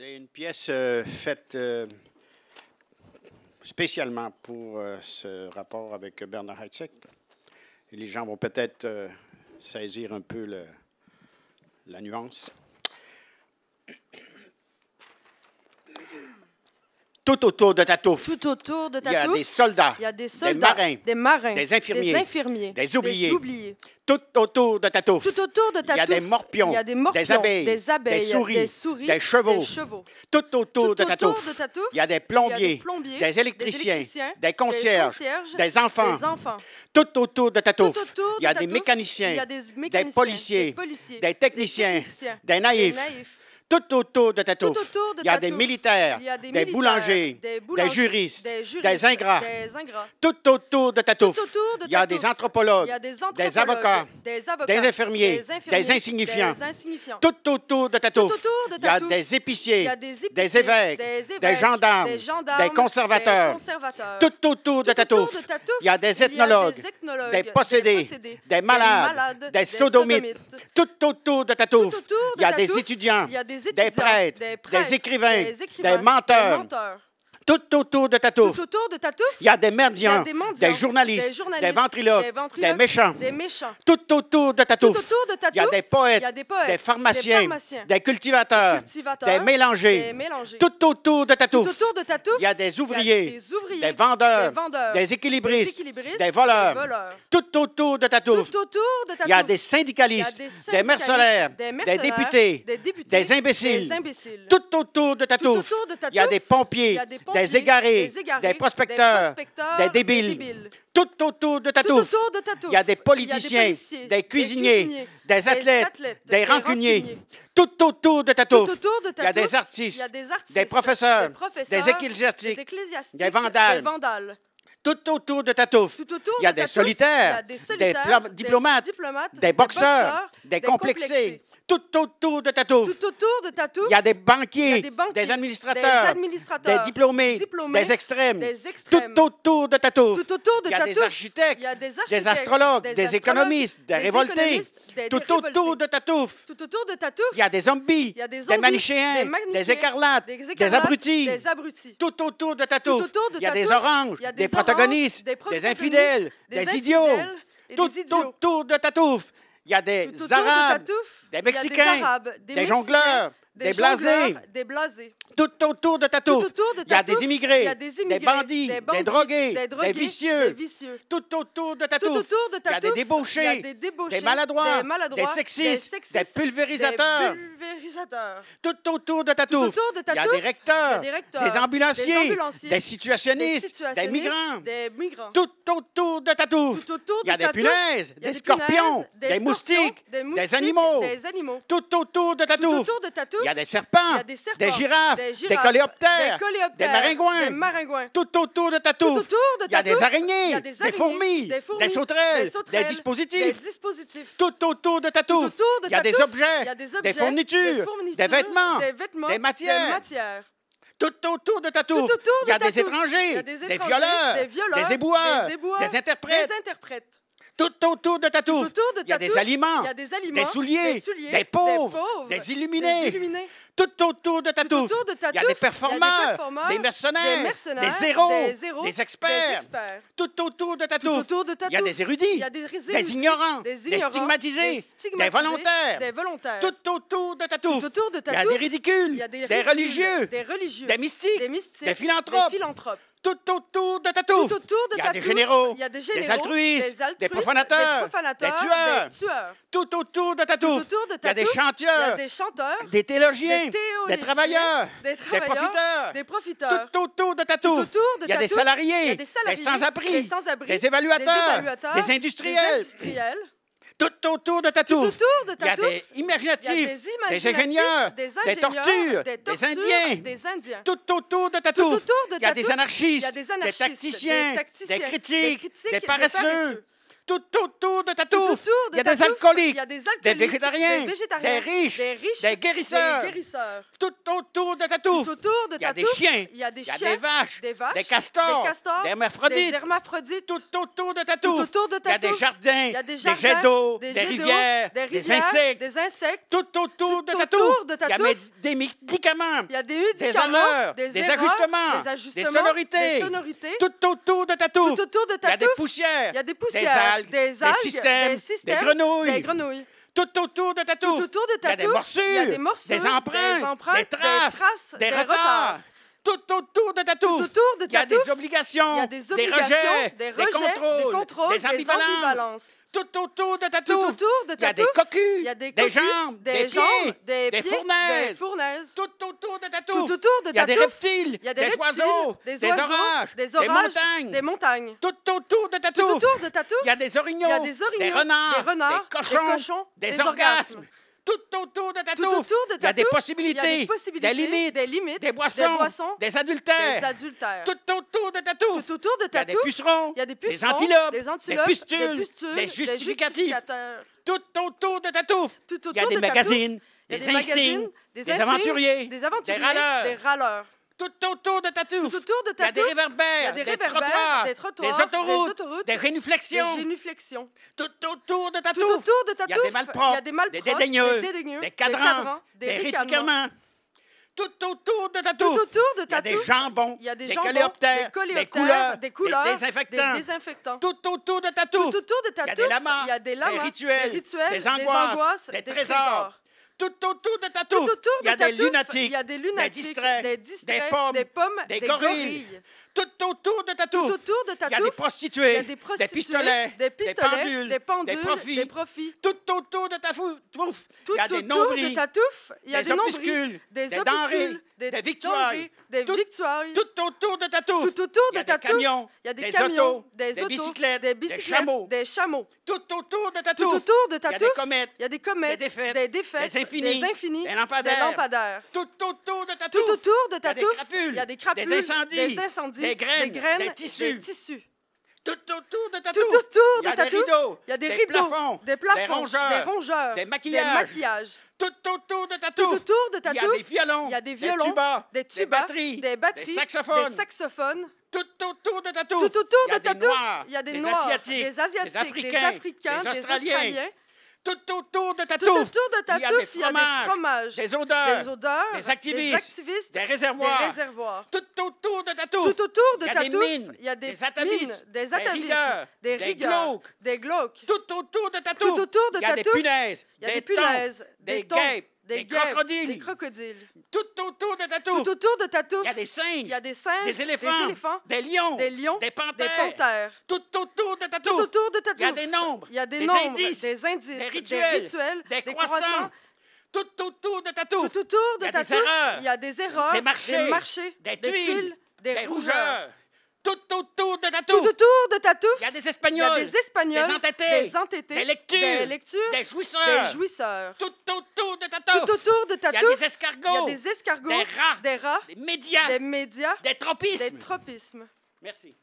C'est une pièce euh, faite euh, spécialement pour euh, ce rapport avec Bernard Heitzek. Et les gens vont peut-être saisir un peu la nuance tout autour de ta touffe. autour de Il y a des soldats. des marins. Des marins. Des infirmiers. Des infirmiers. Des oubliés. Tout autour de ta Il y a des morpions. des Des abeilles. Des souris. Des, chevaux. chevaux. Tout autour, de, ta Il y a des plombiers. Des, électriciens. Des, concierges. Des enfants. Tout autour de ta Il y a des mécaniciens. des policiers. Des, techniciens. Des, techniciens, des naïfs tout autour de ta il y a des militaires, des, boulangers, des, juristes, des, ingrats. Tout autour de ta il y a des anthropologues, des, avocats, des infirmiers, des, insignifiants. Tout autour de ta il y a des épiciers, des, évêques, des, gendarmes, des conservateurs. Tout autour de ta Il y a des ethnologues, des possédés, des malades, des sodomites. Tout autour de ta Il y a des étudiants, des prêtres, des, écrivains, des, menteurs tout autour de ta Tout autour de Il y a des merdiens, des, des, journalistes, des, journalistes, des ventriloques, des, des méchants. Tout autour de ta Tout autour de Il y a des poètes, des, pharmaciens, des, pharmaciens, des cultivateurs, des, mélangers, Tout autour de ta Tout autour de Il y a des ouvriers, des, vendeurs, des équilibristes, des voleurs. Tout autour de ta Tout de Il y a des syndicalistes, des mercenaires, des députés, des imbéciles. Tout autour de ta Il y a des pompiers, des égarés, des, prospecteurs, des, débiles. Tout autour de ta Il y a des politiciens, des, cuisiniers, des, athlètes, des, rancuniers. Tout autour de ta il, y a des artistes, des, professeurs, des, ecclésiastiques, des, des vandales tout autour de ta il y a des solitaires, des, diplomates, des, boxeurs, des, complexés. Tout autour de ta Tout autour de Il y a des banquiers, des, administrateurs, des, diplômés, des, extrêmes, Tout autour de ta Tout autour de il, y il y a des architectes, des astrologues, des, économistes, des, révoltés. tout autour de ta Tout autour de Il y a des zombies, des, manichéens, des écarlates, des, abrutis. Tout autour de ta touffe. Il y a des oranges, des protocoles, des, infidèles, des, idiots, tout, autour de touffe, Il y a des Arabes, des Mexicains, des, jongleurs, des, blasés tout autour de ta Il y a des immigrés, des, bandits, des, drogués, des, vicieux, Tout autour de ta il, y a des débauchés, des, maladroits, des sexistes, des, pulvérisateurs. Tout autour de ta il, y a des recteurs, des ambulanciers, des, situationnistes, des, migrants. Tout autour de ta il y a des punaises, des scorpions, des moustiques, des animaux. Tout autour de ta Il y a des serpents, des girafes des coléoptères, des, maringouins, tout autour de ta touffe. Il y a des araignées, des, fourmis, des, sauterelles, des, dispositifs, tout autour de ta touffe. Il y a des objets, des fournitures, des vêtements, des des matières tout autour de ta tour. Il y a des étrangers, des violeurs, des, violeurs, des, éboueurs, des, interprètes. interprètes. Tout autour de ta tour. Il y a des aliments, des souliers, des, pauvres, des, Des illuminés tout autour de ta tout il y a des performeurs, des, mercenaires, des, zéros, des, experts, Tout autour de ta tout il y a des érudits, des, ignorants, des stigmatisés, des, volontaires, Tout autour de ta Il y a des ridicules, des, religieux, des mystiques, des, philanthropes. tout autour de ta il y a des généraux, des, altruistes, des, profanateurs, des, tueurs. Tout autour de ta il y a des chanteurs, des théologiens, des travailleurs, des profiteurs, des profiteurs, tout autour de ta il y a des salariés, des, sans-abri, des, évaluateurs, des industriels. Tout autour de ta Il y a des imaginatifs, des ingénieurs, des, tortures, des, indiens. Tout autour de ta Il y a des anarchistes, des tacticiens, des critiques, des paresseux tout autour de ta touffe. Il y a des alcooliques, il y a des, alcooliques, des végétariens, des, riches, des guérisseurs. Tout autour de ta touffe. Tout de Il y a des chiens, il y a des, des vaches, des castors, des, hermaphrodites. Tout autour de ta touffe. Tout de Il y a des jardins, il y a des, des jets d'eau, des, rivières, des insectes. Tout autour de ta touffe. Il y a des médicaments. Il y a des erreurs, des ajustements, des sonorités. Tout autour de ta touffe. Tout de Il y a des poussières. Il y a des poussières des, algues, des, systèmes, des, grenouilles. Tout autour de ta Il y a des morsures. Des, empreintes, des traces. Des, retards tout autour de ta touffe. Tout de Il y a des obligations. des des rejets, des, contrôles, des, ambivalences. Tout autour de ta touffe. Tout de Il y a des cocus, des, jambes, des, jambes, des, pieds, des fournaises. Tout autour de ta touffe. Tout de Il y a des reptiles, des, oiseaux, des, orages, des montagnes, des montagnes. Tout autour de ta Tout autour de ta touffe. Il y a des orignaux, des, renards, des cochons, des, orgasmes tout autour de ta tout touffe. Autour de ta il y a des possibilités. Il y a des limites. Des, limites, des, boissons, des boissons. Des adultères. Des adultères. Tout autour de ta touffe. Tout autour de ta touffe. Il y a des pucerons. Il y a des pucerons. Des antilopes. Des antilopes. Des pustules. Des, pustules, des justificatifs. Tout autour de ta touffe. Tout autour il y a des de magazines. Touffe, des, magazines, des, des aventuriers, des aventuriers, des râleurs. Des râleurs. Tout autour de ta touffe. Il y a des réverbères. des, trottoirs, des autoroutes, des, Tout autour de ta de Il y a des malpropres. des dédaigneux. Des, cadrans. Des, tout autour de ta Il y a des jambons, il y a des, coléoptères, des couleurs, des, désinfectants. Tout autour de ta de Il y a des lamas, des, rituels, des, angoisses, des, trésors tout autour de ta Il y a des lunatiques, des, distraits, des, pommes, des, gorilles tout autour de ta touffe. Tout autour de ta touffe. Il y a des prostituées. Il y a des prostituées. Des pistolets. Des pistolets. Des pendules. Des, profits, Tout autour de ta touffe. Tout autour de ta touffe. Il y a des, opuscules. Des, des Des, des victoires. Des victoires. Tout autour de ta touffe. Tout autour de ta touffe. Il y a des camions. Des autos. Des bicyclettes. Des chameaux. Des chameaux. Tout autour de ta touffe. Tout autour de ta touffe. Il y a des comètes. des défaites, Des défaites. Des infinis. Des infinis. Des lampadaires. Tout autour de ta touffe. Tout autour de ta touffe. Il y a des crapules. Il y a des crapules. Des incendies. Des graines, des, tissus. Tout autour de ta Tout autour de ta Il des rideaux. Il y a des, Plafonds, des plafonds. Des rongeurs. Des, maquillages. Tout autour de ta Tout autour de ta Il y a des violons. Il y a des violons. Des tubas. Des, batteries. Des saxophones. Tout autour de ta Tout Il y a des Noirs. Des Asiatiques. Des Africains. Des Australiens. Tout autour de ta Tout touffe. il y a des fromages, des odeurs, des, activistes, des, réservoirs. Tout autour de ta touffe. il y a des, mines, des atavistes, des rigueurs, des glauques. Tout autour de ta touffe. Il y a des punaises, des, punaises, des, des crocodiles. Des crocodiles. Tout autour de ta touffe. Tout autour de ta touffe. Il y a des singes. Il y a des singes. Des éléphants. Des, éléphants, des lions. Des lions. Des panthères. Des panthères. Tout autour de ta touffe. Tout autour de ta touffe. Il y a des nombres. Il y a des, des nombres. Indices, des indices. Des rituels. Des, rituels, des croissants. croissants tout autour de ta touffe. Tout autour de ta touffe. Il y a des erreurs. Des marchés. Des, marchés, des, tuiles, des, des rougeurs. rougeurs tout autour de ta touffe. Tout autour de ta touffe. Il y a des Espagnols. Il y a des Espagnols. Des entêtés. Des entêtés. Des lectures. Des lectures. Des jouisseurs. Des jouisseurs. Tout autour de ta touffe. Tout autour de ta touffe. Il y a des escargots. Il y a des escargots. Des rats. Des rats. Des médias. Des médias. Des tropismes. Des tropismes. Merci.